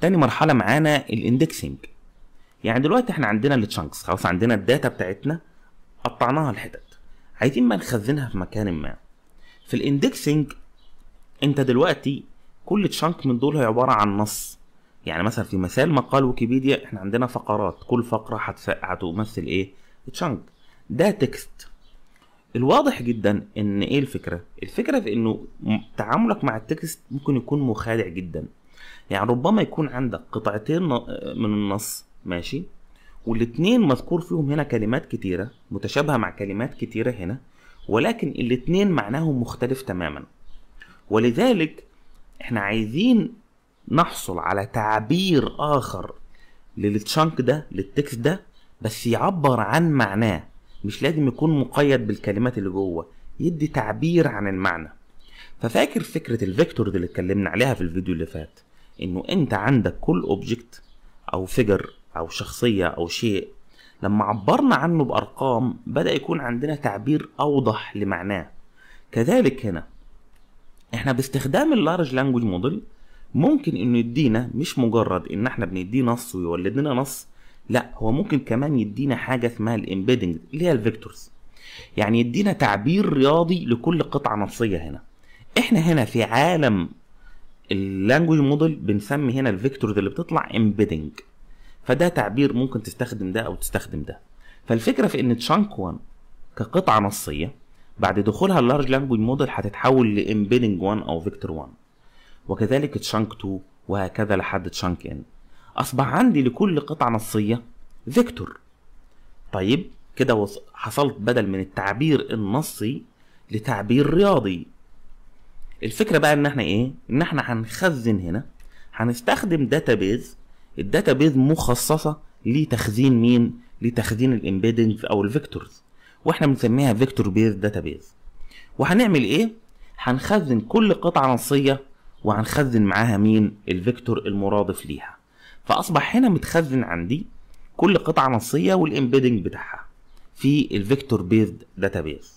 تاني مرحله معانا الاندكسنج يعني دلوقتي احنا عندنا التشانكس خلاص عندنا الداتا بتاعتنا قطعناها لحتت عايزين ما نخزنها في مكان ما في الاندكسنج انت دلوقتي كل تشانك من دول هي عباره عن نص يعني مثلا في مثال مقال ويكيبيديا احنا عندنا فقرات كل فقره هتمثل ايه تشانك ده تكست الواضح جدا ان ايه الفكره الفكره في انه تعاملك مع التكست ممكن يكون مخادع جدا يعني ربما يكون عندك قطعتين من النص ماشي والاثنين مذكور فيهم هنا كلمات كتيرة متشابهة مع كلمات كتيرة هنا ولكن الاثنين معناهم مختلف تماما ولذلك احنا عايزين نحصل على تعبير آخر للتشانك ده للتكست ده بس يعبر عن معناه مش لازم يكون مقيد بالكلمات اللي جوه يدي تعبير عن المعنى ففاكر فكره الفيكتور اللي اتكلمنا عليها في الفيديو اللي فات انه انت عندك كل اوبجكت او فيجر او شخصيه او شيء لما عبرنا عنه بارقام بدا يكون عندنا تعبير اوضح لمعناه كذلك هنا احنا باستخدام اللارج لانجوج موديل ممكن انه يدينا مش مجرد ان احنا بنديه نص ويولد لنا نص لا هو ممكن كمان يدينا حاجه اسمها الامبيدنج اللي هي الفيكتورز يعني يدينا تعبير رياضي لكل قطعه نصيه هنا احنا هنا في عالم اللانجوج موديل بنسمي هنا الفيكتورز اللي بتطلع امبيدنج فده تعبير ممكن تستخدم ده او تستخدم ده فالفكره في ان تشانك 1 كقطعه نصيه بعد دخولها اللارج لانجوج موديل هتتحول لامبيدنج 1 او فيكتور 1 وكذلك تشانك 2 وهكذا لحد تشانك ان اصبح عندي لكل قطعه نصيه فيكتور طيب كده حصلت بدل من التعبير النصي لتعبير رياضي الفكره بقى ان احنا ايه ان احنا هنخزن هنا هنستخدم داتابيز الداتابيز مخصصه لتخزين مين لتخزين الامبيدنج او الفيكتورز واحنا بنسميها فيكتور بيز داتابيز وهنعمل ايه هنخزن كل قطعه نصيه وهنخزن معاها مين الفيكتور المرادف ليها فاصبح هنا متخزن عندي كل قطعه نصيه والامبيدنج بتاعها في الفيكتور بيز داتابيز